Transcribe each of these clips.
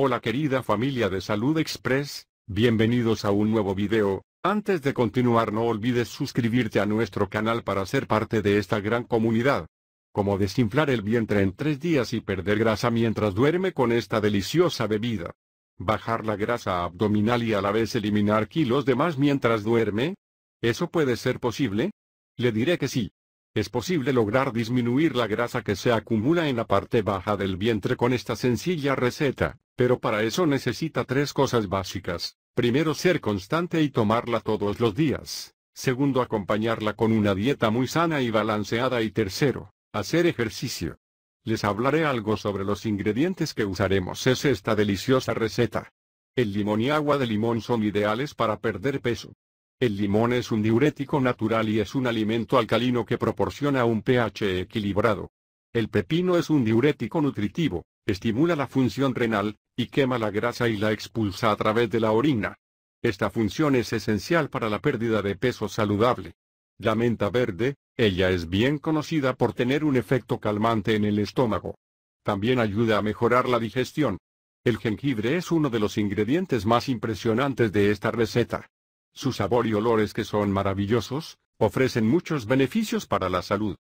Hola querida familia de Salud Express, bienvenidos a un nuevo video, antes de continuar no olvides suscribirte a nuestro canal para ser parte de esta gran comunidad. Como desinflar el vientre en tres días y perder grasa mientras duerme con esta deliciosa bebida. Bajar la grasa abdominal y a la vez eliminar kilos de más mientras duerme. ¿Eso puede ser posible? Le diré que sí. Es posible lograr disminuir la grasa que se acumula en la parte baja del vientre con esta sencilla receta. Pero para eso necesita tres cosas básicas. Primero ser constante y tomarla todos los días. Segundo acompañarla con una dieta muy sana y balanceada y tercero, hacer ejercicio. Les hablaré algo sobre los ingredientes que usaremos. Es esta deliciosa receta. El limón y agua de limón son ideales para perder peso. El limón es un diurético natural y es un alimento alcalino que proporciona un pH equilibrado. El pepino es un diurético nutritivo, estimula la función renal, y quema la grasa y la expulsa a través de la orina. Esta función es esencial para la pérdida de peso saludable. La menta verde, ella es bien conocida por tener un efecto calmante en el estómago. También ayuda a mejorar la digestión. El jengibre es uno de los ingredientes más impresionantes de esta receta. Su sabor y olores que son maravillosos, ofrecen muchos beneficios para la salud.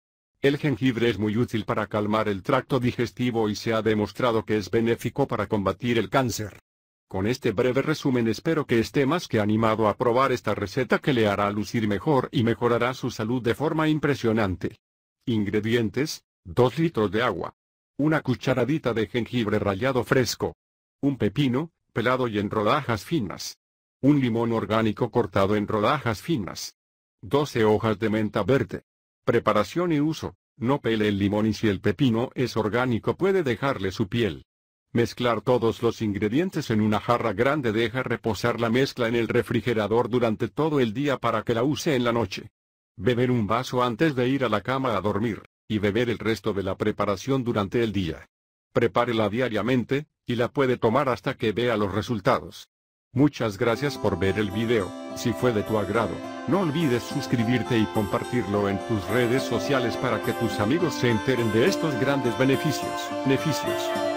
El jengibre es muy útil para calmar el tracto digestivo y se ha demostrado que es benéfico para combatir el cáncer. Con este breve resumen espero que esté más que animado a probar esta receta que le hará lucir mejor y mejorará su salud de forma impresionante. Ingredientes, 2 litros de agua. Una cucharadita de jengibre rallado fresco. Un pepino, pelado y en rodajas finas. Un limón orgánico cortado en rodajas finas. 12 hojas de menta verde. Preparación y uso. No pele el limón y si el pepino es orgánico puede dejarle su piel. Mezclar todos los ingredientes en una jarra grande deja reposar la mezcla en el refrigerador durante todo el día para que la use en la noche. Beber un vaso antes de ir a la cama a dormir, y beber el resto de la preparación durante el día. Prepárela diariamente, y la puede tomar hasta que vea los resultados. Muchas gracias por ver el video, si fue de tu agrado, no olvides suscribirte y compartirlo en tus redes sociales para que tus amigos se enteren de estos grandes beneficios. beneficios.